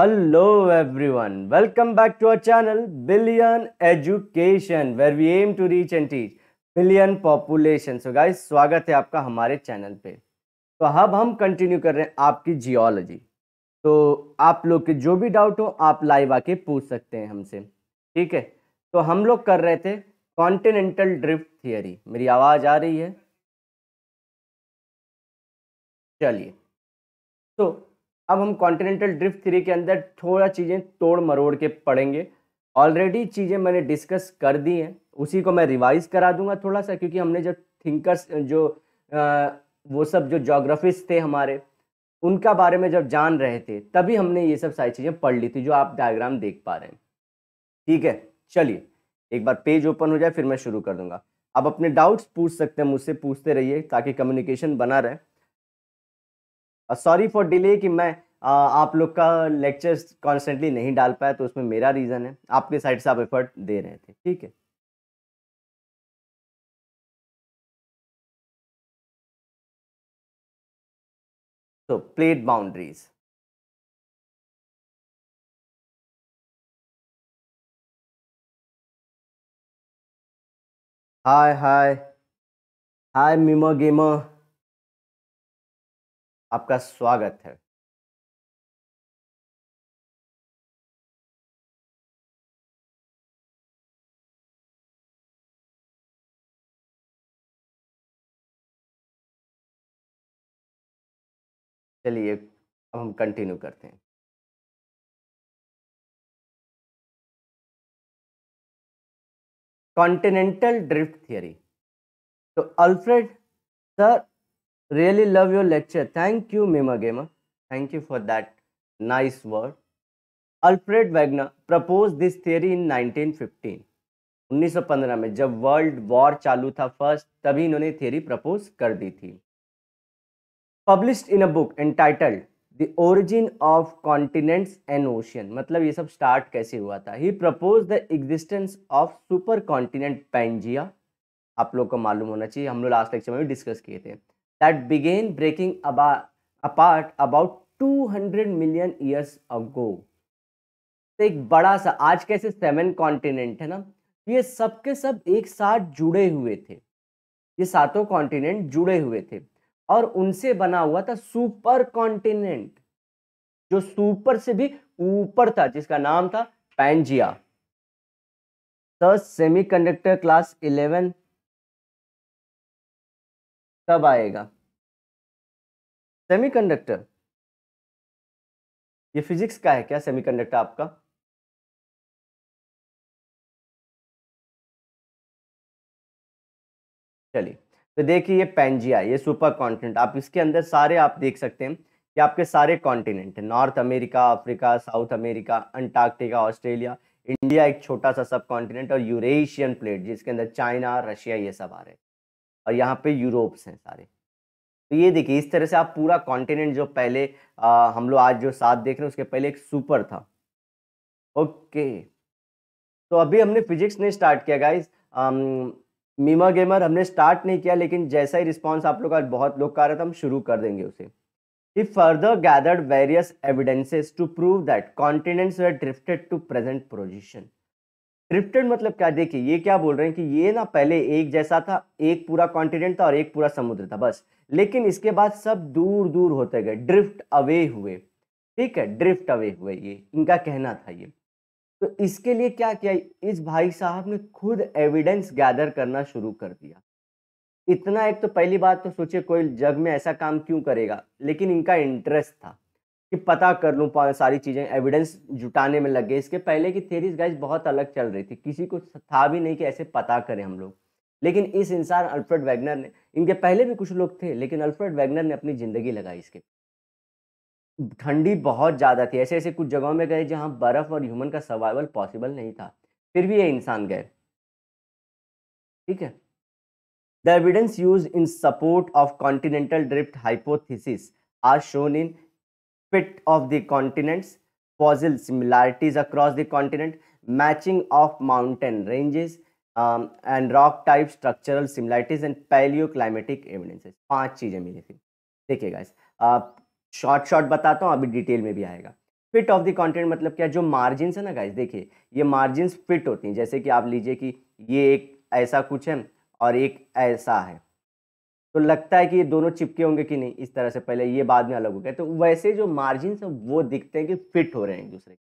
Hello everyone, welcome back to our channel Billion Education where we aim to reach and teach billion population. So guys, स्वागत है आपका हमारे channel पे तो अब हम कंटिन्यू कर रहे हैं आपकी जियोलॉजी तो आप लोग के जो भी डाउट हो आप लाइव आके पूछ सकते हैं हमसे ठीक है तो हम लोग कर रहे थे कॉन्टिनेंटल ड्रिफ्ट थियरी मेरी आवाज़ आ रही है चलिए तो अब हम कॉन्टिनेंटल ड्रिफ्ट थ्री के अंदर थोड़ा चीज़ें तोड़ मरोड़ के पढ़ेंगे ऑलरेडी चीज़ें मैंने डिस्कस कर दी हैं उसी को मैं रिवाइज करा दूंगा थोड़ा सा क्योंकि हमने जो थिंकर्स जो आ, वो सब जो जोग्राफिस थे हमारे उनका बारे में जब जान रहे थे तभी हमने ये सब सारी चीज़ें पढ़ ली थी जो आप डायग्राम देख पा रहे हैं ठीक है चलिए एक बार पेज ओपन हो जाए फिर मैं शुरू कर दूंगा आप अपने डाउट्स पूछ सकते हैं मुझसे पूछते रहिए ताकि कम्युनिकेशन बना रहे सॉरी फॉर डिले कि मैं आ, uh, आप लोग का लेक्चर्स कॉन्स्टेंटली नहीं डाल पाया तो उसमें मेरा रीज़न है आपके साइड से आप एफर्ट दे रहे थे ठीक है तो plate boundaries hi hi hi mimo गेमो आपका स्वागत है चलिए अब हम कंटिन्यू करते हैं कॉन्टिनेंटल ड्रिफ्ट थियरी तो Alfred sir really love your lecture thank you mima gamer thank you for that nice word Alfred वैगना प्रपोज दिस थियरी इन सौ पंद्रह में जब वर्ल्ड वॉर चालू था फर्स्ट तभी इन्होंने थियरी प्रपोज कर दी थी publish in a book entitled the origin of continents and ocean मतलब ये सब स्टार्ट कैसे हुआ था he propose the existence of super continent Pangaea आप लोग को मालूम होना चाहिए हम लोग लास्ट लेक्चर में भी डिस्कस किए थे that began breaking about, apart about 200 million years ago. तो एक बड़ा सा आज कैसे सेवन कॉन्टिनेंट है ना ये सब के सब एक साथ जुड़े हुए थे ये सातों कॉन्टिनेंट जुड़े हुए थे और उनसे बना हुआ था सुपर कॉन्टिनेंट जो सुपर से भी ऊपर था जिसका नाम था Pangaea semiconductor class eleven कब आएगा सेमीकंडक्टर ये फिजिक्स का है क्या सेमीकंडक्टर आपका चलिए तो देखिए ये पेंजिया ये सुपर कॉन्टिनेंट आप इसके अंदर सारे आप देख सकते हैं कि आपके सारे कॉन्टिनेंट है North America Africa South America Antarctica Australia India एक छोटा सा सब कॉन्टिनेंट और यूरेशियन प्लेट जिसके अंदर चाइना रशिया ये सब आ रहे हैं और यहाँ पे यूरोप्स हैं सारे तो ये देखिए इस तरह से आप पूरा कॉन्टिनेंट जो पहले आ, हम लोग आज जो साथ देख रहे हैं उसके पहले एक सुपर था ओके तो अभी हमने फिजिक्स ने स्टार्ट किया गाइज मीमा गेमर हमने स्टार्ट नहीं किया लेकिन जैसा ही रिस्पॉन्स आप लोग का बहुत लोग कर रहे था हम शुरू कर देंगे उसे ही further gathered various evidences to prove that continents drifted to present present क्रिप्टेड मतलब क्या देखिए ये क्या बोल रहे हैं कि ये ना पहले एक जैसा था एक पूरा कॉन्टिनेंट था और एक पूरा समुद्र था बस लेकिन इसके बाद सब दूर दूर होते गए ड्रिफ्ट अवे हुए ठीक है ड्रिफ्ट अवे हुए ये इनका कहना था ये तो इसके लिए क्या किया इस भाई साहब ने खुद एविडेंस गैदर करना शुरू कर दिया इतना एक तो पहली बात तो सोचे कोई जग में ऐसा काम क्यों करेगा लेकिन इनका इंटरेस्ट था कि पता कर लूँ सारी चीज़ें एविडेंस जुटाने में लग गए इसके पहले की थेरीज गाइज बहुत अलग चल रही थी किसी को था भी नहीं कि ऐसे पता करें हम लोग लेकिन इस इंसान अल्फ्रेड वैगनर ने इनके पहले भी कुछ लोग थे लेकिन अल्फ्रेड वैगनर ने अपनी ज़िंदगी लगाई इसके ठंडी बहुत ज़्यादा थी ऐसे ऐसे कुछ जगहों में गए जहाँ बर्फ़ और ह्यूमन का सर्वाइवल पॉसिबल नहीं था फिर भी ये इंसान गए ठीक है the evidence use in support of continental drift hypothesis are shown in fit of the continents, fossil similarities across the continent, matching of mountain ranges um, and rock type structural similarities and paleoclimatic evidences. पांच चीज़ें मिली थी देखिए guys short short बताता हूँ अभी detail में भी आएगा फिट ऑफ द कॉन्टिनेंट मतलब क्या जो मार्जिन्स है ना गाइस देखिए ये मार्जिन्स फिट होती हैं जैसे कि आप लीजिए कि ये एक ऐसा कुछ है और एक ऐसा है तो लगता है कि ये दोनों चिपके होंगे कि नहीं इस तरह से पहले ये बाद में अलग हो गए तो वैसे जो मार्जिन है वो दिखते हैं कि फिट हो रहे हैं एक दूसरे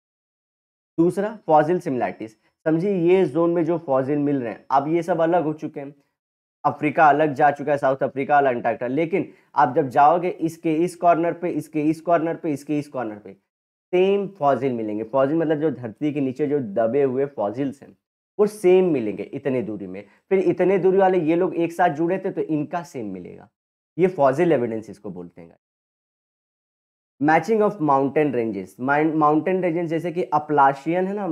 दूसरा फॉजिल सिमिलैरिटीज समझिए ये जोन में जो फॉजिल मिल रहे हैं अब ये सब अलग हो चुके हैं अफ्रीका अलग जा चुका है साउथ अफ्रीका अलग अंटार्क्टा लेकिन आप जब जाओगे इसके इस कॉर्नर पे इसके इस कॉर्नर पे इसके इस कॉर्नर पे सेम फॉजिल मिलेंगे फॉजिल मतलब जो धरती के नीचे जो दबे हुए फॉजिल्स हैं और सेम मिलेंगे इतने दूरी में फिर इतने दूरी वाले ये लोग एक साथ जुड़े थे तो इनका सेम मिलेगा ये फॉजिल एविडेंस इसको बोलते हैं matching of mountain ranges mountain ranges जैसे कि अपलाशियन है ना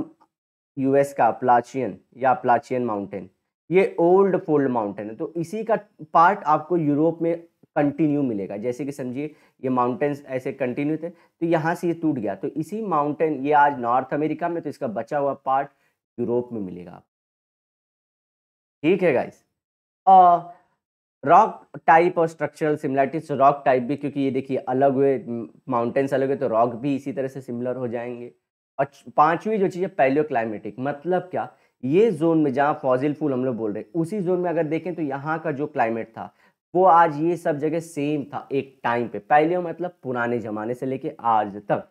यूएस का अपलाचियन या अपलाचियन माउंटेन ये ओल्ड फोल्ड माउंटेन है तो इसी का पार्ट आपको यूरोप में कंटिन्यू मिलेगा जैसे कि समझिए ये माउंटेन्स ऐसे कंटिन्यू थे तो यहाँ से ये टूट गया तो इसी माउंटेन ये आज नॉर्थ अमेरिका में तो इसका बचा हुआ पार्ट यूरोप में मिलेगा आप ठीक है गाइस रॉक टाइप और स्ट्रक्चरल सिमिलरिटीज रॉक टाइप भी क्योंकि ये देखिए अलग हुए माउंटेन्स अलग हुए तो रॉक भी इसी तरह से सिमिलर हो जाएंगे और पांचवी जो चीज़ है पैलियो क्लाइमेटिक मतलब क्या ये जोन में जहाँ फॉजिल फूल हम लोग बोल रहे हैं उसी जोन में अगर देखें तो यहाँ का जो क्लाइमेट था वो आज ये सब जगह सेम था एक टाइम पे पैलियो मतलब पुराने ज़माने से लेके आज तक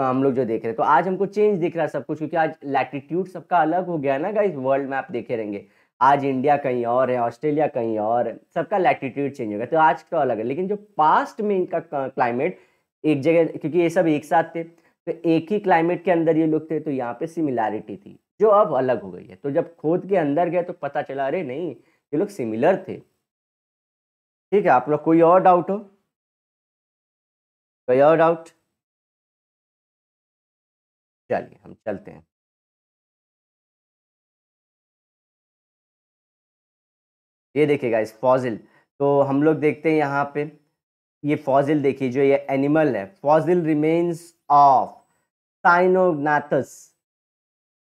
हम लोग जो देख रहे हैं तो आज हमको चेंज दिख रहा है सब कुछ क्योंकि आज लैटिट्यूड सबका अलग हो गया ना गाइज वर्ल्ड मैप देखे रहेंगे आज इंडिया कहीं और है ऑस्ट्रेलिया कहीं और है सबका लैटिट्यूड चेंज हो गया तो आज तो अलग है लेकिन जो पास्ट में इनका क्लाइमेट एक जगह क्योंकि ये सब एक साथ थे तो एक ही क्लाइमेट के अंदर ये लोग थे तो यहाँ पे सिमिलैरिटी थी जो अब अलग हो गई है तो जब खोद के अंदर गए तो पता चला अरे नहीं ये लोग सिमिलर थे ठीक है आप लोग कोई और डाउट हो कोई और डाउट चलिए हम चलते हैं ये देखिएगा इस फॉजिल तो हम लोग देखते हैं यहाँ पे ये फॉजिल देखिए जो ये एनिमल है fossil remains of Cynognathus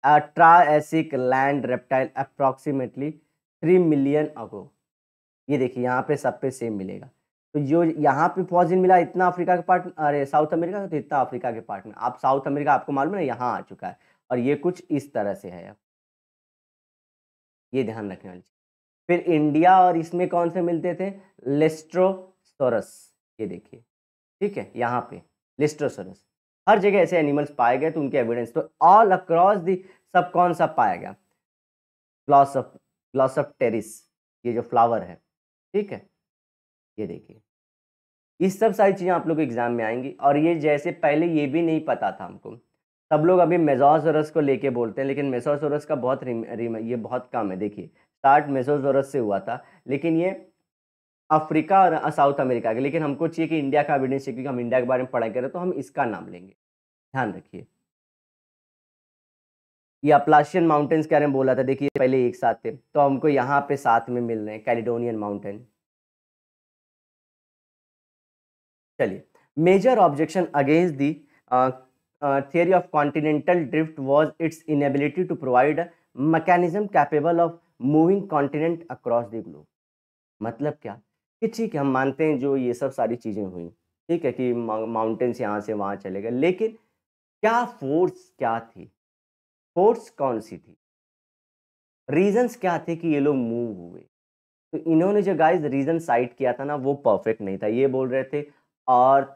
Triassic land reptile approximately three million ago ये देखिए यहाँ पे सब पे सेम मिलेगा तो जो यहाँ पे फॉजिल मिला इतना अफ्रीका के पार्ट अरे साउथ अमेरिका का तो इतना अफ्रीका के पार्ट में आप साउथ अमेरिका आपको मालूम है यहाँ आ चुका है और ये कुछ इस तरह से है ये ध्यान रखने वाली फिर इंडिया और इसमें कौन से मिलते थे लेस्ट्रोसोरस ये देखिए ठीक है यहाँ पे लेस्ट्रोसोरस हर जगह ऐसे एनिमल्स पाए गए तो उनके एविडेंस तो ऑल अक्रॉस दी सब कौन सा पाया गया gloss of Glossopteris ये जो फ्लावर है ठीक है ये देखिए इस सब सारी चीज़ें आप लोग एग्ज़ाम में आएंगी और ये जैसे पहले ये भी नहीं पता था हमको सब लोग अभी मेजोसोरस को लेके बोलते हैं लेकिन मेजोसोरस का बहुत रिम, रिम, ये बहुत कम है देखिए स्टार्ट मेजोसोरस से हुआ था लेकिन ये अफ्रीका और साउथ अमेरिका के लेकिन हमको चाहिए कि इंडिया का एविडेंस चाहिए क्योंकि हम इंडिया के बारे में पढ़ाई करें तो हम इसका नाम लेंगे ध्यान रखिए ये अपलाशियन माउंटेन्स के बारे में बोला था देखिए पहले एक साथ थे तो हमको यहाँ पे साथ में मिल रहे हैं कैलिडोनियन माउंटेन चलिए major objection against the theory of continental drift was its inability to provide a mechanism capable of moving continent across the globe मतलब क्या कि ठीक है हम मानते हैं जो ये सब सारी चीज़ें हुई ठीक है कि माउंटेन्स यहाँ से वहाँ चले गए लेकिन क्या फोर्स क्या थी फोर्स कौन सी थी रीजंस क्या थे कि ये लोग मूव हुए तो इन्होंने जो गाइस रीजन साइट किया था ना वो परफेक्ट नहीं था ये बोल रहे थे अर्थ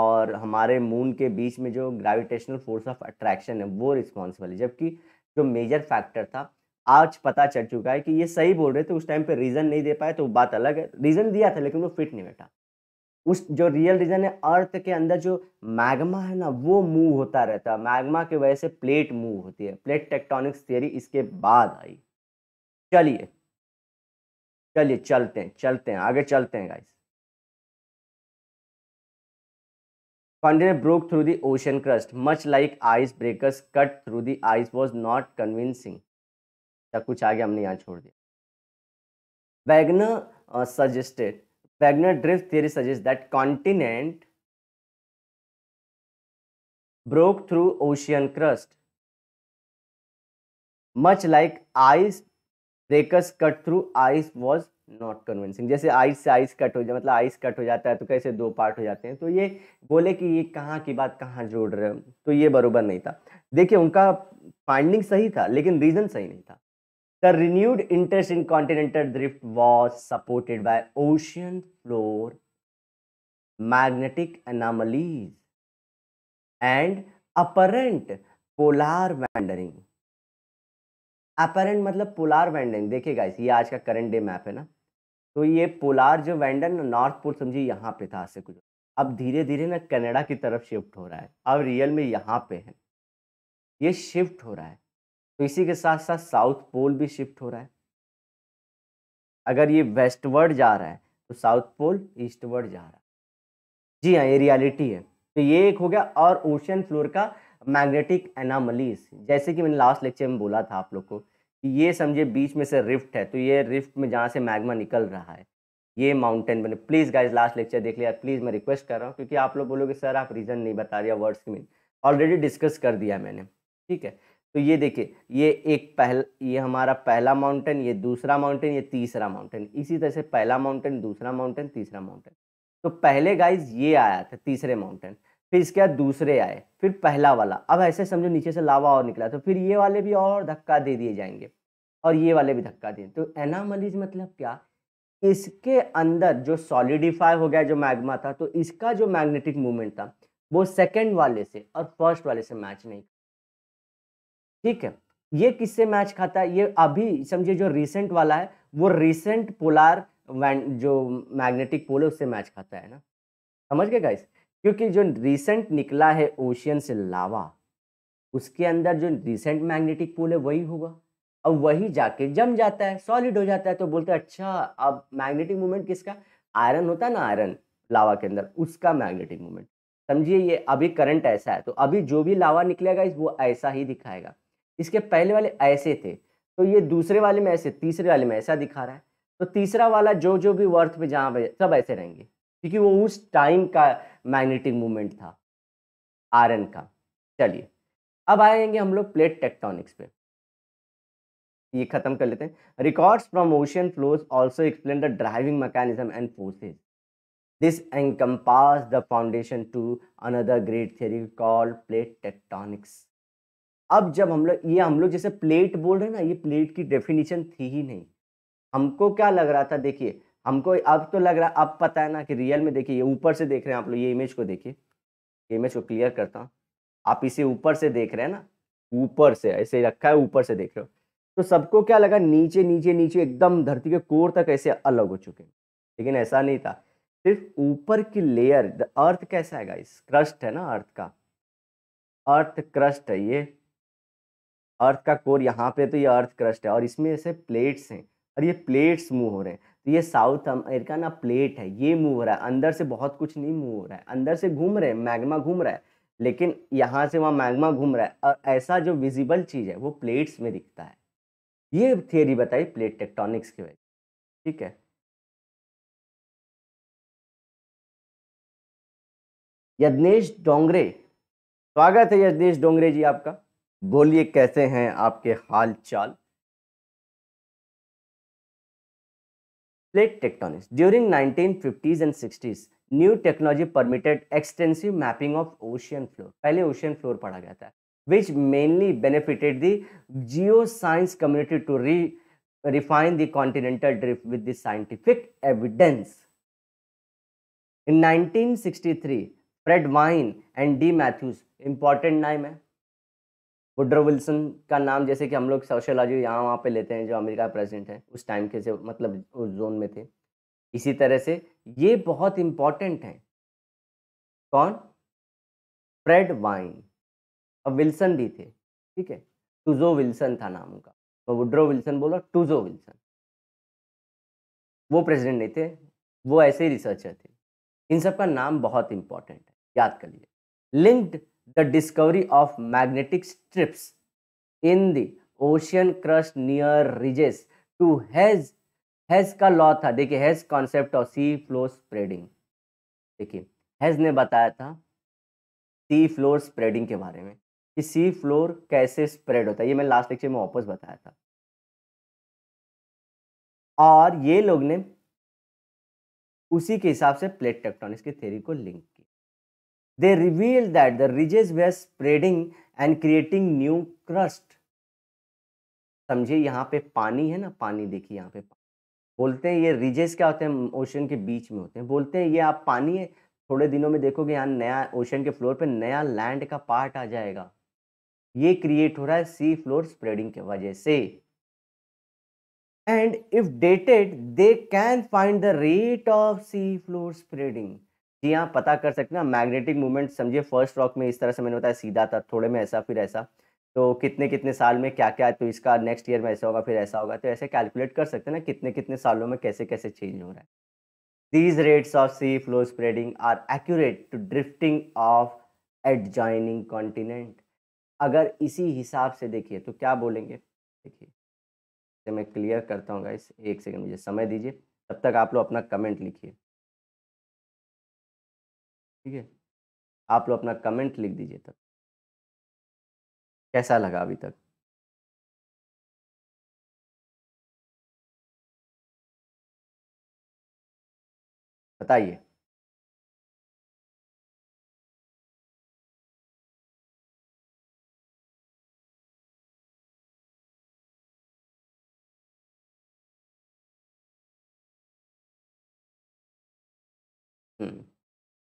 और हमारे मून के बीच में जो ग्रेविटेशनल फोर्स ऑफ अट्रैक्शन है वो रिस्पॉन्सिबल है जबकि जो मेजर फैक्टर था आज पता चल चुका है कि ये सही बोल रहे थे उस टाइम पे रीज़न नहीं दे पाए तो बात अलग है रीज़न दिया था लेकिन वो फिट नहीं बैठा उस जो रियल रीज़न है अर्थ के अंदर जो मैग्मा है ना वो मूव होता रहता है मैग्मा की वजह से प्लेट मूव होती है प्लेट टेक्टोनिक्स थियरी इसके बाद आई चलिए चलिए चलते हैं चलते हैं आगे चलते हैं guys Continent broke through the ocean crust, much like icebreakers cut through the ice was not convincing. सब कुछ आगे हमने यहाँ छोड़ दिया Wegener suggested Wegener drift theory suggest that continent broke through ocean crust much like ice breakers cut through ice was not convincing जैसे ice से ice cut हो जाए मतलब आइस कट हो जाता है तो कैसे दो पार्ट हो जाते हैं तो ये बोले कि ये कहाँ की बात कहाँ जोड़ रहे हो तो ये बरूबर नहीं था देखिए उनका फाइंडिंग सही था लेकिन रीज़न सही नहीं था the renewed interest in continental drift was supported by ocean floor magnetic anomalies and apparent polar wandering apparent मतलब पोलार वैंडरिंग देखिए गाइस ये आज का करंट डे मैप है ना तो ये पोलार जो वेंडर ना नॉर्थ पोल समझिए यहाँ पे था से कुछ अब धीरे धीरे ना कनाडा की तरफ शिफ्ट हो रहा है अब रियल में यहाँ पे है ये शिफ्ट हो रहा है तो इसी के साथ साथ साउथ पोल भी शिफ्ट हो रहा है अगर ये वेस्टवर्ड जा रहा है तो साउथ पोल ईस्टवर्ड जा रहा है जी हाँ ये रियलिटी है तो ये एक हो गया और ओशन फ्लोर का मैग्नेटिक एनामलीज जैसे कि मैंने लास्ट लेक्चर में बोला था आप लोग को ये समझिए बीच में से रिफ्ट है तो ये रिफ्ट में जहाँ से मैग्मा निकल रहा है ये माउंटेन बने प्लीज़ गाइज लास्ट लेक्चर देख लिया प्लीज़ मैं रिक्वेस्ट कर रहा हूँ क्योंकि आप लोग बोलोगे सर आप रीज़न नहीं बता रहे वर्ड्स की मीन ऑलरेडी डिस्कस कर दिया मैंने ठीक है तो ये देखिए ये एक पहल ये हमारा पहला माउंटेन ये दूसरा माउंटेन ये तीसरा माउंटेन इसी तरह से पहला माउंटेन दूसरा माउंटेन तीसरा माउंटेन तो पहले गाइज ये आया था तीसरे माउंटेन फिर इसके बाद दूसरे आए फिर पहला वाला अब ऐसे समझो नीचे से लावा और निकला तो फिर ये वाले भी और धक्का दे दिए जाएंगे और ये वाले भी धक्का दिए तो एनामलीज मतलब क्या इसके अंदर जो सॉलिडिफाई हो गया जो मैग्मा था तो इसका जो मैग्नेटिक मूवमेंट था वो सेकेंड वाले से और फर्स्ट वाले से मैच नहीं ठीक है ये किससे मैच खाता है ये अभी समझिए जो रिसेंट वाला है वो रिसेंट पोलार जो मैग्नेटिक पोल है उससे मैच खाता है ना समझ गए गाइस क्योंकि जो रिसेंट निकला है ओशियन से लावा उसके अंदर जो रिसेंट मैग्नेटिक पोल है वही होगा अब वही जाके जम जाता है सॉलिड हो जाता है तो बोलते हैं अच्छा अब मैग्नेटिक मूवमेंट किसका आयरन होता है ना आयरन लावा के अंदर उसका मैग्नेटिक मूवमेंट समझिए ये अभी करंट ऐसा है तो अभी जो भी लावा निकलेगा इस वो ऐसा ही दिखाएगा इसके पहले वाले ऐसे थे तो ये दूसरे वाले में ऐसे तीसरे वाले में ऐसा दिखा रहा है तो तीसरा वाला जो जो भी वर्थ पे जहाँ पे सब ऐसे रहेंगे क्योंकि वो उस टाइम का मैग्नेटिक मूवमेंट था आयरन का चलिए अब आएंगे हम लोग प्लेट टेक्टोनिक्स पे ये खत्म कर लेते हैं records from ocean floors also explain the driving mechanism and forces this encompass the foundation to another great theory call plate tectonics अब जब हम लोग ये हम लोग जैसे प्लेट बोल रहे हैं ना ये प्लेट की डेफिनेशन थी ही नहीं हमको क्या लग रहा था देखिए हमको अब तो लग रहा है अब पता है ना कि रियल में देखिए ये ऊपर से देख रहे हैं आप लोग ये इमेज को देखिए इमेज को क्लियर करता हूँ आप इसे ऊपर से देख रहे हैं ना ऊपर से ऐसे रखा है ऊपर से देख रहे हो तो सबको क्या लगा नीचे नीचे नीचे एकदम धरती के कोर तक ऐसे अलग हो चुके हैं लेकिन ऐसा नहीं था सिर्फ ऊपर की लेयर द अर्थ कैसा है गाइस क्रस्ट है ना अर्थ का अर्थ क्रस्ट है ये अर्थ का कोर यहाँ पे तो ये अर्थ क्रस्ट है और इसमें ऐसे प्लेट्स हैं और ये प्लेट्स मूव हो रहे हैं तो ये साउथ अमेरिका ना प्लेट है ये मूव हो रहा है अंदर से बहुत कुछ नहीं मूव हो रहा है अंदर से घूम रहे हैं मैग्मा घूम रहा है लेकिन यहाँ से वहाँ मैग्मा घूम रहा है और ऐसा जो विजिबल चीज़ है वो प्लेट्स में दिखता है ये थियोरी बताई प्लेट टेक्टोनिक्स की वजह ठीक है यज्ञेश डोंगरे स्वागत है यज्ञेश डोंगरे जी आपका बोलिए कैसे हैं आपके हाल चाल plate tectonics. During 1950s and 60s, new technology permitted extensive mapping of ocean floor पहले ओशियन फ्लोर पढ़ा गया था which mainly benefited the geoscience community to re refine the continental drift with the scientific evidence. In 1963, Fred Wine and D. Matthews, important name है Woodrow Wilson का नाम जैसे कि हम लोग सोशोलॉजी यहाँ वहाँ पे लेते हैं जो अमेरिका प्रेसिडेंट है उस टाइम के से मतलब उस जोन में थे इसी तरह से ये बहुत इम्पॉर्टेंट है कौन फ्रेड वाइन और विल्सन भी थे ठीक है टूजो विल्सन था नाम उनका तो वुड्रो विल्सन बोला टूजो विल्सन वो प्रेसिडेंट नहीं थे वो ऐसे रिसर्चर थे इन सब का नाम बहुत इंपॉर्टेंट है याद कर लिए linked the discovery of magnetic strips in the ocean crust near ridges to Hess Hess का लॉ था देखिए Hess concept of sea floor spreading देखिए हैज ने बताया था सी फ्लोर स्प्रेडिंग के बारे में कि सी फ्लोर कैसे स्प्रेड होता है ये मैं लास्ट लेक्चर में वापस बताया था और ये लोग ने उसी के हिसाब से प्लेट टेक्ट्रॉनिक्स की थ्योरी को link They revealed that the ridges were spreading and creating new crust. समझिए यहाँ पे पानी है ना पानी देखिए यहाँ पे बोलते हैं ये रिजेस क्या होते हैं ओशन के बीच में होते हैं बोलते हैं ये आप पानी है थोड़े दिनों में देखोगे यहाँ नया ओशन के फ्लोर पे नया लैंड का पार्ट आ जाएगा ये क्रिएट हो रहा है सी फ्लोर स्प्रेडिंग के वजह से and if dated they can find the rate of sea floor spreading जी हाँ पता कर सकते हैं ना मैग्नेटिक मूवमेंट समझिए फर्स्ट रॉक में इस तरह से मैंने बताया सीधा था थोड़े में ऐसा फिर ऐसा तो कितने कितने साल में क्या क्या तो इसका नेक्स्ट ईयर में ऐसा होगा फिर ऐसा होगा तो ऐसे कैलकुलेट कर सकते हैं ना कितने कितने सालों में कैसे कैसे चेंज हो रहा है these rates of sea floor spreading are accurate to drifting of adjoining continent अगर इसी हिसाब से देखिए तो क्या बोलेंगे देखिए तो मैं क्लियर करता हूँ इस एक सेकेंड मुझे समय दीजिए तब तक आप लोग अपना कमेंट लिखिए ठीक है आप लोग अपना कमेंट लिख दीजिए तब कैसा लगा अभी तक बताइए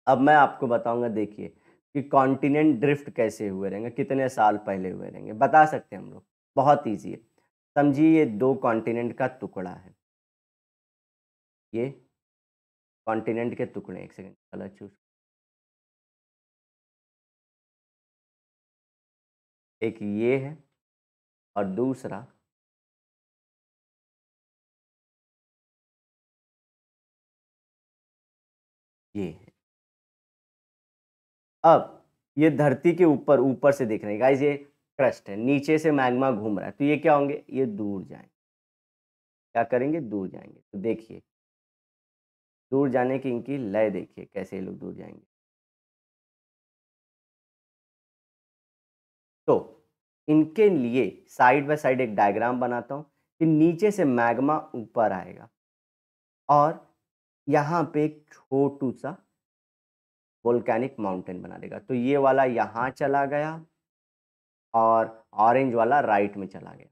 अब मैं आपको बताऊंगा देखिए कि कॉन्टिनेंट ड्रिफ्ट कैसे हुए रहेंगे कितने साल पहले हुए रहेंगे बता सकते हैं हम लोग बहुत ईजी है समझिए ये दो कॉन्टिनेंट का टुकड़ा है ये कॉन्टिनेंट के टुकड़े एक सेकेंड कलर चूज एक ये है और दूसरा ये है अब ये धरती के ऊपर ऊपर से देख रहे हैं गाइज ये क्रस्ट है नीचे से मैग्मा घूम रहा है तो ये क्या होंगे ये दूर जाएंगे क्या करेंगे दूर जाएंगे तो देखिए दूर जाने की इनकी लय देखिए कैसे ये लोग दूर जाएंगे तो इनके लिए साइड बाय साइड एक डायग्राम बनाता हूँ कि नीचे से मैग्मा ऊपर आएगा और यहाँ पे एक छोटू सा वोल्केनिक माउंटेन बना देगा तो ये वाला यहाँ चला गया और ऑरेंज वाला राइट में चला गया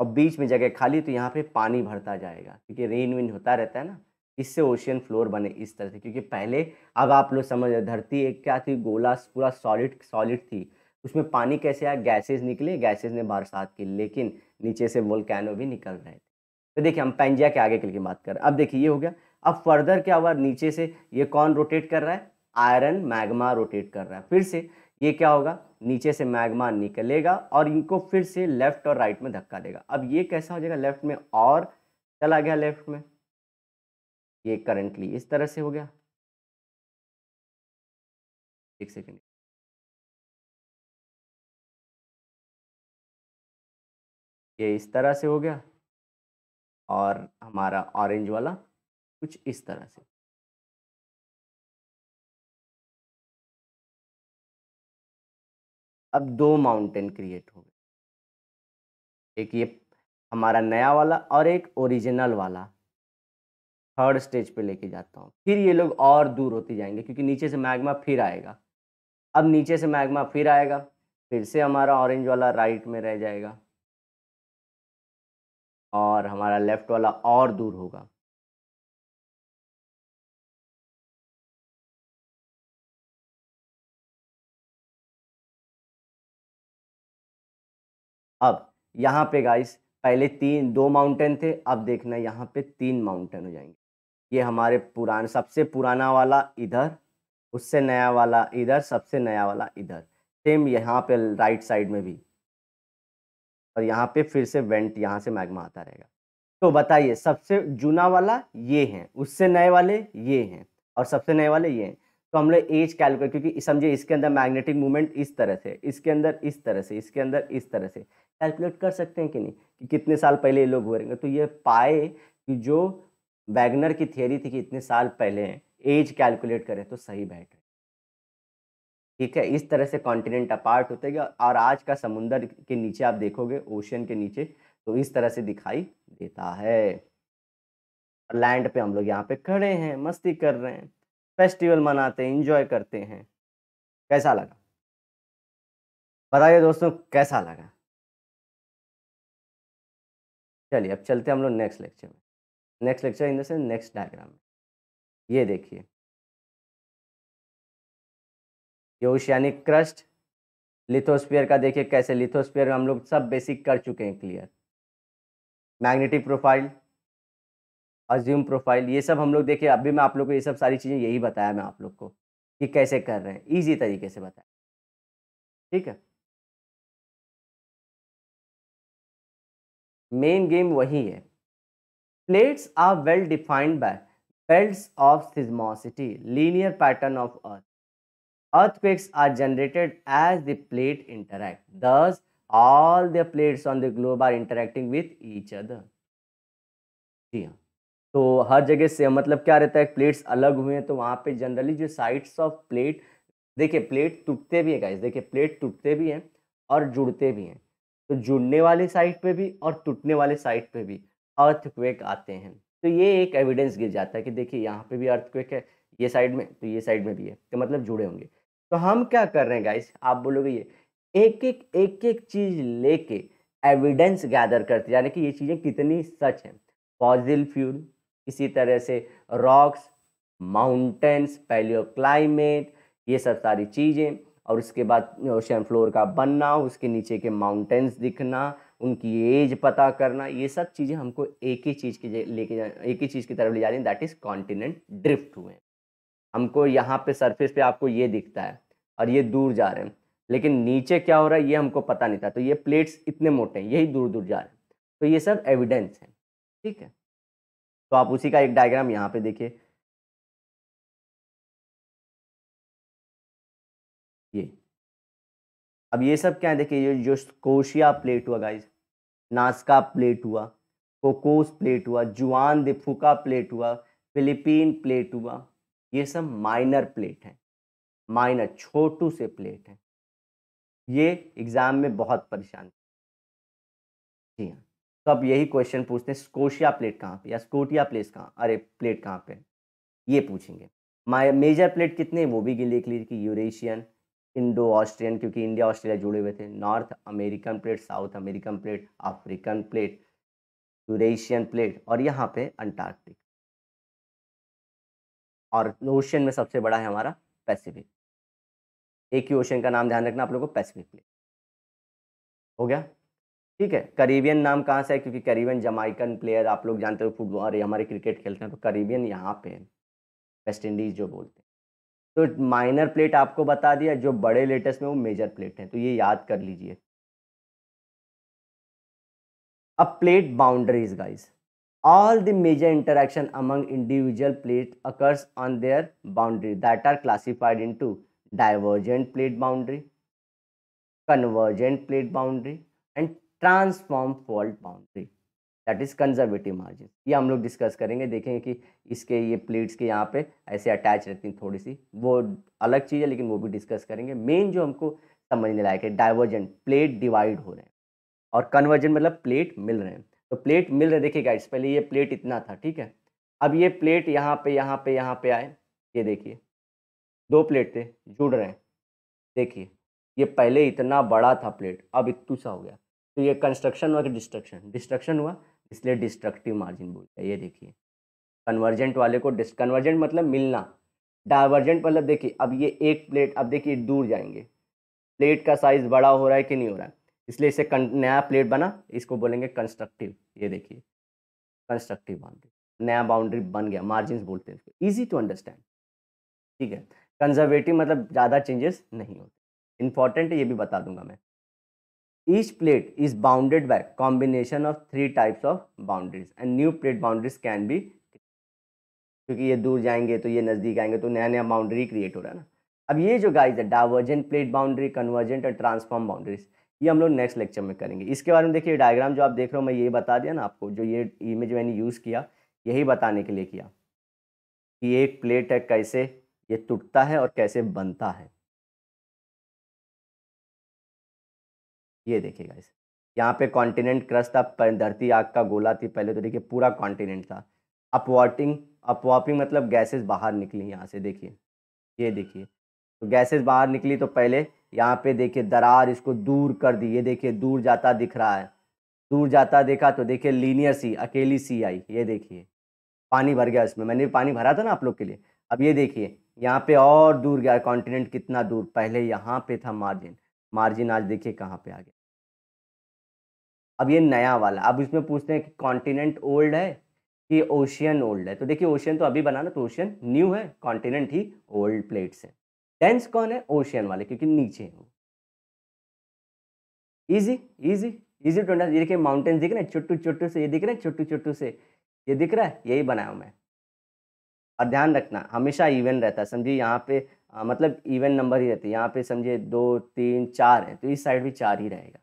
और बीच में जगह खाली तो यहाँ पे पानी भरता जाएगा क्योंकि रेन विन होता रहता है ना इससे ओशियन फ्लोर बने इस तरह से क्योंकि पहले अब आप लोग समझ रहे धरती एक क्या थी गोला पूरा सॉलिड सॉलिड थी उसमें पानी कैसे आया गैसेस निकले गैसेस ने बरसात की लेकिन नीचे से वोल्केनो भी निकल रहे थे तो देखिए हम पेंजिया के आगे के लिए बात कर अब देखिए ये हो गया अब फर्दर क्या हुआ नीचे से ये कौन रोटेट कर रहा है आयरन मैग्मा रोटेट कर रहा है फिर से ये क्या होगा नीचे से मैग्मा निकलेगा और इनको फिर से लेफ्ट और राइट में धक्का देगा अब ये कैसा हो जाएगा लेफ्ट में और चला गया लेफ्ट में ये करंटली इस तरह से हो गया एक सेकेंड ये इस तरह से हो गया और हमारा ऑरेंज वाला कुछ इस तरह से अब दो माउंटेन क्रिएट हो गए एक ये हमारा नया वाला और एक ओरिजिनल वाला थर्ड स्टेज पे लेके जाता हूँ फिर ये लोग और दूर होते जाएंगे क्योंकि नीचे से मैग्मा फिर आएगा अब नीचे से मैग्मा फिर आएगा फिर से हमारा ऑरेंज वाला राइट में रह जाएगा और हमारा लेफ्ट वाला और दूर होगा यहाँ पे गाइस पहले तीन दो माउंटेन थे अब देखना यहाँ पे तीन माउंटेन हो जाएंगे ये हमारे पुरान सबसे पुराना वाला इधर उससे नया वाला इधर सबसे नया वाला इधर सेम यहाँ पे राइट साइड में भी और यहाँ पे फिर से वेंट यहाँ से मैग्मा आता रहेगा तो बताइए सबसे जूना वाला ये हैं उससे नए वाले ये हैं और सबसे नए वाले ये हैं तो हम लोग एज कैलकुलेट क्योंकि समझिए इसके अंदर मैग्नेटिक मूवमेंट इस तरह से इसके अंदर इस तरह से इसके अंदर इस तरह से कैलकुलेट कर सकते हैं कि नहीं कि कितने साल पहले ये लोग हुए रहेंगे तो ये पाए कि जो वैगनर की थियोरी थी कि इतने साल पहले हैं एज कैलकुलेट करें तो सही बैठ ठीक है इस तरह से कॉन्टिनेंट अपार्ट होते गए और आज का समुंदर के नीचे आप देखोगे ओशन के नीचे तो इस तरह से दिखाई देता है लैंड पे हम लोग यहाँ पे खड़े हैं मस्ती कर रहे हैं फेस्टिवल मनाते हैं इंजॉय करते हैं कैसा लगा बताइए दोस्तों कैसा लगा चलिए अब चलते हैं हम लोग नेक्स्ट लेक्चर में नेक्स्ट लेक्चर इन देंस नेक्स्ट डायग्राम में ये देखिए ये ओशियानिक क्रस्ट लिथोस्फीयर का देखिए कैसे लिथोस्फीयर हम लोग सब बेसिक कर चुके हैं clear magnetic profile assume profile ये सब हम लोग देखे अभी मैं आप लोग को ये सब सारी चीज़ें यही बताया मैं आप लोग को कि कैसे कर रहे हैं ईजी तरीके से बताया ठीक है मेन गेम वही है plates are well defined by belt of seismicity linear pattern of earth earth earthquakes are generated as the plate interact thus all the plates on the globe are interacting with each other जी हाँ तो हर जगह से मतलब क्या रहता है plates अलग हुए हैं तो वहाँ पे जनरली जो साइड्स ऑफ प्लेट देखिए प्लेट टूटते भी है गाइस देखिए प्लेट टूटते भी हैं और जुड़ते भी हैं तो जुड़ने वाले साइड पे भी और टूटने वाले साइड पे भी अर्थक्वेक आते हैं तो ये एक एविडेंस गिर जाता है कि देखिए यहाँ पर भी अर्थक्वेक है ये साइड में तो ये साइड में भी है तो मतलब जुड़े होंगे तो हम क्या कर रहे हैं गाइस आप बोलोगे ये एक एक एक एक चीज़ लेके एविडेंस गैदर करते यानी कि ये चीज़ें कितनी सच हैं फॉजिल फ्यूल इसी तरह से रॉक्स माउंटेंस क्लाइमेट ये सब सारी चीज़ें और उसके बाद ओशन फ्लोर का बनना उसके नीचे के माउंटेंस दिखना उनकी एज पता करना ये सब चीज़ें हमको एक ही चीज़ की लेके एक ही चीज़ की तरफ ले जा रही है दैट इज़ कॉन्टिनेंट ड्रिफ्ट हुए हैं हमको यहाँ पे सरफेस पे आपको ये दिखता है और ये दूर जा रहे हैं लेकिन नीचे क्या हो रहा है ये हमको पता नहीं था तो ये प्लेट्स इतने मोटे हैं यही दूर दूर जा रहे हैं तो ये सब एविडेंस हैं ठीक है तो आप उसी का एक डायग्राम यहाँ पे देखिए ये अब ये सब क्या है देखिए ये जो कोशिया प्लेट हुआ गाइज नास्का प्लेट हुआ कोकोस प्लेट हुआ जुआन दिफुका प्लेट हुआ फिलीपीन प्लेट हुआ ये सब माइनर प्लेट हैं माइनर छोटू से प्लेट हैं ये एग्ज़ाम में बहुत परेशान तो यही क्वेश्चन पूछते हैं स्कोशिया प्लेट कहाँ पे या स्कोटिया प्लेस कहाँ अरे प्लेट कहाँ पे ये पूछेंगे मेजर प्लेट कितने वो भी लिख लीजिए कि यूरेशियन इंडो ऑस्ट्रियन क्योंकि इंडिया ऑस्ट्रेलिया जुड़े हुए थे North American plate South American plate African plate Eurasian plate और यहाँ पे अंटार्कटिक और ओशियन में सबसे बड़ा है हमारा पैसिफिक एक ही ओशन का नाम ध्यान रखना आप लोगों को पैसिफिक प्लेट हो गया ठीक है करीबियन नाम कहाँ से है क्योंकि करीबियन जमाइकन प्लेयर आप लोग जानते हो फुटबॉल अरे हमारे क्रिकेट खेलते हैं तो करीबियन यहाँ पे वेस्ट इंडीज जो बोलते हैं तो माइनर प्लेट आपको बता दिया जो बड़े लेटेस्ट में वो मेजर प्लेट हैं तो ये याद कर लीजिए अब plate boundaries guys all the major interaction among individual plate occurs on their boundary that are classified in to divergent plate boundary convergent plate boundary and transform fault boundary that is conservative margin ये हम लोग discuss करेंगे देखेंगे कि इसके ये plates के यहाँ पे ऐसे अटैच रहती हैं थोड़ी सी वो अलग चीज़ है लेकिन वो भी डिस्कस करेंगे मेन जो हमको समझने लायक है डाइवर्जेंट प्लेट डिवाइड हो रहे हैं और कन्वर्जन मतलब प्लेट मिल रहे हैं तो प्लेट मिल रहे देखिए गाइड्स पहले ये प्लेट इतना था ठीक है अब ये प्लेट यहाँ पे यहाँ पे यहाँ पे आए ये देखिए दो प्लेट थे जुड़ रहे हैं देखिए ये पहले इतना बड़ा था प्लेट अब इतू सा हो गया तो ये कंस्ट्रक्शन हुआ कि डिस्ट्रक्शन डिस्ट्रक्शन हुआ इसलिए डिस्ट्रक्टिव मार्जिन बोलते हैं ये देखिए कन्वर्जेंट वाले को डिस्ट कन्वर्जेंट मतलब मिलना डाइवर्जेंट मतलब देखिए अब ये एक प्लेट अब देखिए दूर जाएंगे प्लेट का साइज बड़ा हो रहा है कि नहीं हो रहा है इसलिए इसे नया प्लेट बना इसको बोलेंगे कंस्ट्रक्टिव ये देखिए कंस्ट्रक्टिव बाउंड्री नया बाउंड्री बन गया मार्जिन बोलते हैं ईजी टू अंडरस्टैंड ठीक है कंजर्वेटिव मतलब ज़्यादा चेंजेस नहीं होते इंपॉर्टेंट है ये भी बता दूंगा मैं each plate is bounded by combination of three types of boundaries and new plate boundaries can be क्योंकि ये दूर जाएंगे तो ये नज़दीक आएंगे तो नया नया बाउंड्री क्रिएट हो रहा है ना अब ये जो गाइज है डाइवर्जेंट प्लेट बाउंड्री कन्वर्जेंट और ट्रांसफॉर्म बाउंड्रीज ये हम लोग नेक्स्ट लेक्चर में करेंगे इसके बारे में देखिए डायग्राम जो आप देख रहे हो मैं ये बता दिया ना आपको जो ये इमेज मैंने यूज़ किया यही बताने के लिए किया कि एक प्लेट है कैसे ये टूटता है और कैसे बनता है ये देखिए गाइस यहाँ पे कॉन्टिनेंट क्रस्ट था धरती आग का गोला थी पहले तो देखिए पूरा कॉन्टिनेंट था अपवाटिंग अपवापिंग मतलब गैसेस बाहर निकली यहाँ से देखिए ये देखिए तो गैसेस बाहर निकली तो पहले यहाँ पे देखिए दरार इसको दूर कर दी ये देखिए दूर जाता दिख रहा है दूर जाता देखा तो देखिए लीनियर सी अकेली सी आई ये देखिए पानी भर गया उसमें मैंने भी पानी भरा था ना आप लोग के लिए अब ये देखिए यहाँ पे और दूर गया कॉन्टिनेंट कितना दूर पहले यहाँ पे था मार्जिन मार्जिन आज देखिए कहाँ पे आ गया अब ये नया वाला अब इसमें पूछते हैं कि कॉन्टिनेंट ओल्ड है कि ओशियन ओल्ड है तो देखिए ओशियन तो अभी बनाना तो ओशियन न्यू है कॉन्टिनेंट ही ओल्ड प्लेट्स है डेंस कौन है ओशियन वाले क्योंकि नीचे है वो easy easy easy to under ये देखिए माउंटेन्स दिख रहे हैं छोटू छोटू से ये दिख रहे हैं छोटू छोटू से ये दिख रहा है यही बनाया हूँ मैं और ध्यान रखना हमेशा इवन रहता है समझिए यहाँ पे आ, मतलब इवन नंबर ही रहती है यहाँ पे समझिए दो तीन चार है तो इस साइड भी चार ही रहेगा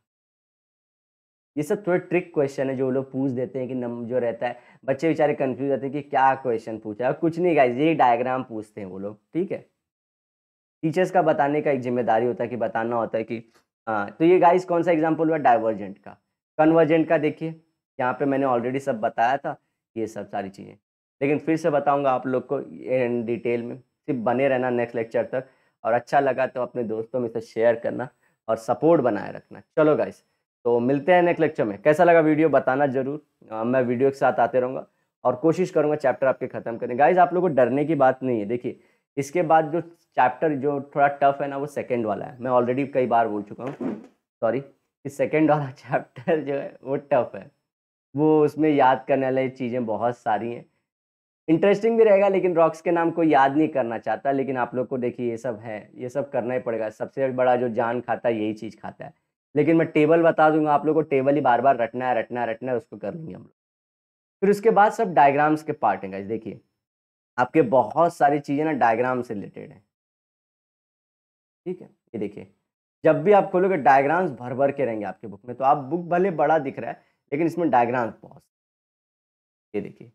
ये सब थोड़े ट्रिक क्वेश्चन है जो लोग पूछ देते हैं कि नम जो रहता है बच्चे बेचारे कन्फ्यूज रहते हैं कि क्या क्वेश्चन पूछा है कुछ नहीं गाइज ये डायग्राम पूछते हैं वो लोग ठीक है टीचर्स का बताने का एक जिम्मेदारी होता है कि बताना होता है कि हाँ तो ये गाइज कौन सा एग्जाम्पल हुआ डाइवर्जेंट का कन्वर्जेंट का देखिए यहाँ पे मैंने ऑलरेडी सब बताया था ये सब सारी चीज़ें लेकिन फिर से बताऊँगा आप लोग को इन डिटेल में सिर्फ बने रहना नेक्स्ट लेक्चर तक और अच्छा लगा तो अपने दोस्तों में से शेयर करना और सपोर्ट बनाए रखना चलो गाइज़ तो मिलते हैं नेक्स्ट लेक्चर में कैसा लगा वीडियो बताना जरूर मैं वीडियो के साथ आते रहूँगा और कोशिश करूँगा चैप्टर आपके ख़त्म करने गाइज आप लोग को डरने की बात नहीं है देखिए इसके बाद जो चैप्टर जो थोड़ा टफ है ना वो सेकेंड वाला है मैं ऑलरेडी कई बार बोल चुका हूँ सॉरी कि सेकेंड वाला चैप्टर जो है वो टफ है वो उसमें याद करने वाली चीज़ें बहुत सारी हैं इंटरेस्टिंग भी रहेगा लेकिन रॉक्स के नाम कोई याद नहीं करना चाहता लेकिन आप लोग को देखिए ये सब है ये सब करना ही पड़ेगा सबसे बड़ा जो जान खाता है यही चीज़ खाता है लेकिन मैं टेबल बता दूंगा आप लोग को टेबल ही बार बार रटना है रटना है रटना है उसको कर लेंगे हम लोग फिर उसके बाद सब डायग्राम्स के पार्ट हैं गाइज देखिए आपके बहुत सारी चीज़ें ना डायग्राम से रिलेटेड हैं ठीक है ये देखिए जब भी आप खोलोगे डायग्राम्स भर भर के रहेंगे आपके बुक में तो आप बुक भले बड़ा दिख रहा है लेकिन इसमें डायग्राम्स बहुत ये देखिए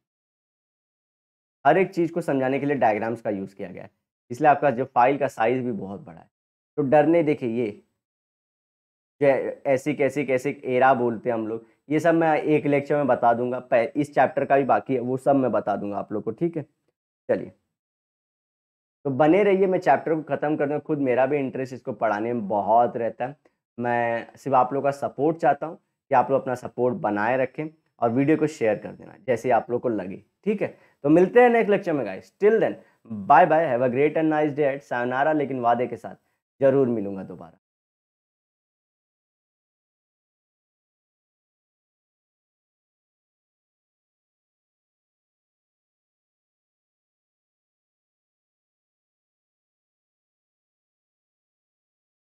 हर एक चीज़ को समझाने के लिए डायग्राम्स का यूज़ किया गया है इसलिए आपका जो फाइल का साइज़ भी बहुत बड़ा है तो डरने देखिए ये ऐसी कैसी कैसे एरा बोलते हैं हम लोग ये सब मैं एक लेक्चर में बता दूंगा इस चैप्टर का भी बाकी है वो सब मैं बता दूंगा आप लोग को ठीक है चलिए तो बने रहिए मैं चैप्टर को ख़त्म कर दूँ खुद मेरा भी इंटरेस्ट इसको पढ़ाने में बहुत रहता है मैं सिर्फ आप लोग का सपोर्ट चाहता हूँ कि आप लोग अपना सपोर्ट बनाए रखें और वीडियो को शेयर कर देना जैसे आप लोग को लगे ठीक है तो मिलते हैं नेक्स्ट लेक्चर में guys till then bye bye have a great and nice day at sayonara लेकिन वादे के साथ ज़रूर मिलूंगा दोबारा